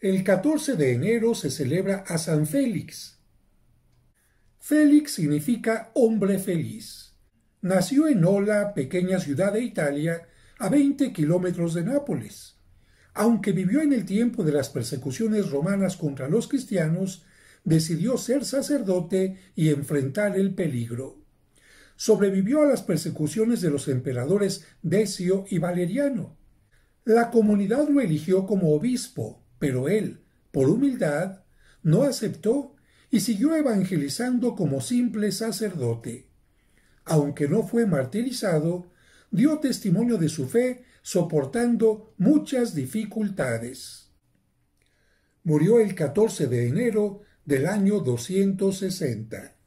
El 14 de enero se celebra a San Félix. Félix significa hombre feliz. Nació en Ola, pequeña ciudad de Italia, a veinte kilómetros de Nápoles. Aunque vivió en el tiempo de las persecuciones romanas contra los cristianos, decidió ser sacerdote y enfrentar el peligro. Sobrevivió a las persecuciones de los emperadores Decio y Valeriano. La comunidad lo eligió como obispo, pero él, por humildad, no aceptó y siguió evangelizando como simple sacerdote. Aunque no fue martirizado, dio testimonio de su fe soportando muchas dificultades. Murió el 14 de enero del año 260.